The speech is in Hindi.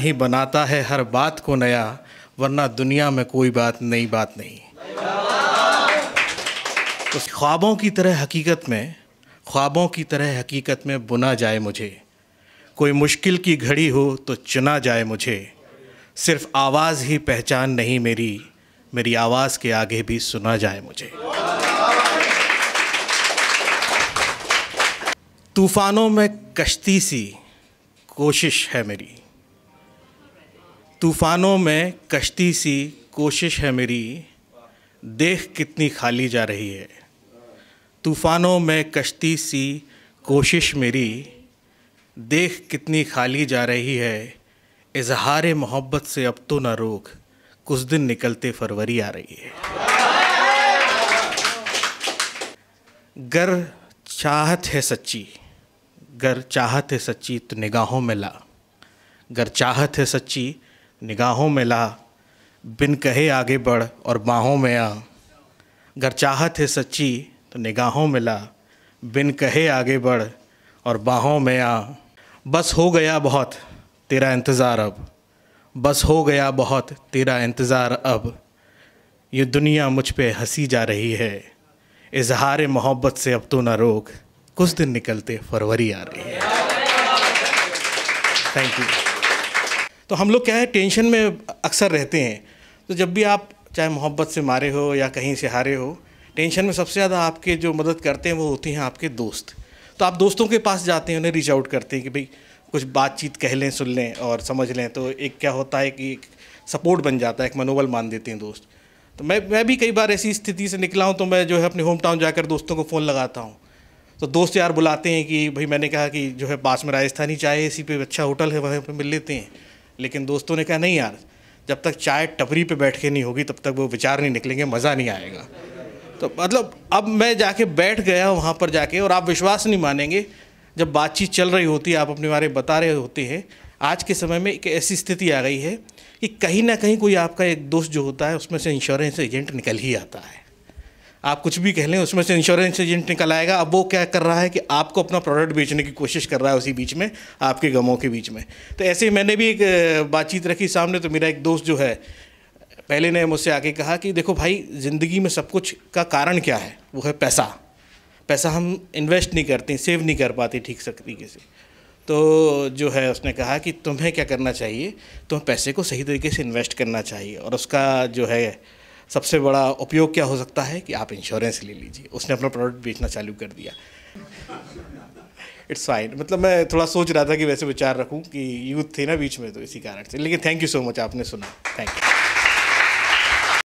ही बनाता है हर बात को नया वरना दुनिया में कोई बात नई बात नहीं तो ख्वाबों की तरह हकीकत में ख्वाबों की तरह हकीकत में बुना जाए मुझे कोई मुश्किल की घड़ी हो तो चुना जाए मुझे सिर्फ आवाज़ ही पहचान नहीं मेरी मेरी आवाज़ के आगे भी सुना जाए मुझे तूफ़ानों में कश्ती सी कोशिश है मेरी तूफानों में कश्ती सी कोशिश है मेरी देख कितनी खाली जा रही है तूफानों में कश्ती सी कोशिश मेरी देख कितनी खाली जा रही है इजहार मोहब्बत से अब तो ना रोक कुछ दिन निकलते फरवरी आ रही है गर चाहत है सच्ची गर चाहत है सच्ची तो निगाहों में ला गर चाहत है सच्ची निगाहों में ला बिन कहे आगे बढ़ और बाहों में आ अगर चाहत है सच्ची तो निगाहों में ला बिन कहे आगे बढ़ और बाहों में आ बस हो गया बहुत तेरा इंतज़ार अब बस हो गया बहुत तेरा इंतज़ार अब ये दुनिया मुझ पे हंसी जा रही है इजहार मोहब्बत से अब तो ना रोक कुछ दिन निकलते फरवरी आ रही है थैंक यू तो हम लोग क्या है टेंशन में अक्सर रहते हैं तो जब भी आप चाहे मोहब्बत से मारे हो या कहीं से हारे हो टेंशन में सबसे ज़्यादा आपके जो मदद करते हैं वो होती हैं आपके दोस्त तो आप दोस्तों के पास जाते हैं उन्हें रीच आउट करते हैं कि भाई कुछ बातचीत कह लें सुन लें और समझ लें तो एक क्या होता है कि एक सपोर्ट बन जाता है एक मनोबल मान देते हैं दोस्त तो मैं मैं भी कई बार ऐसी स्थिति से निकला हूँ तो मैं जो है अपने होम टाउन जाकर दोस्तों को फ़ोन लगाता हूँ तो दोस्त यार बुलाते हैं कि भाई मैंने कहा कि जो है पास में राजस्थानी चाय इसी पे अच्छा होटल है वहाँ पर मिल लेते हैं लेकिन दोस्तों ने कहा नहीं यार जब तक चाय टपरी पे बैठ के नहीं होगी तब तक वो विचार नहीं निकलेंगे मज़ा नहीं आएगा तो मतलब अब मैं जाके बैठ गया वहाँ पर जाके और आप विश्वास नहीं मानेंगे जब बातचीत चल रही होती है आप अपने बारे बता रहे होते हैं आज के समय में एक ऐसी स्थिति आ गई है कि कहीं ना कहीं कोई आपका एक दोस्त जो होता है उसमें से इंश्योरेंस एजेंट निकल ही आता है आप कुछ भी कह लें उसमें से इंश्योरेंस एजेंट निकल आएगा अब वो क्या कर रहा है कि आपको अपना प्रोडक्ट बेचने की कोशिश कर रहा है उसी बीच में आपके गमों के बीच में तो ऐसे ही मैंने भी एक बातचीत रखी सामने तो मेरा एक दोस्त जो है पहले ने मुझसे आके कहा कि देखो भाई ज़िंदगी में सब कुछ का कारण क्या है वो है पैसा पैसा हम इन्वेस्ट नहीं करते सेव नहीं कर पाते ठीक तरीके से तो जो है उसने कहा कि तुम्हें क्या करना चाहिए तुम्हें पैसे को सही तरीके से इन्वेस्ट करना चाहिए और उसका जो है सबसे बड़ा उपयोग क्या हो सकता है कि आप इंश्योरेंस ले लीजिए उसने अपना प्रोडक्ट बेचना चालू कर दिया इट्स फाइन मतलब मैं थोड़ा सोच रहा था कि वैसे विचार रखूँ कि यूथ थे ना बीच में तो इसी कारण से लेकिन थैंक यू सो मच आपने सुना थैंक यू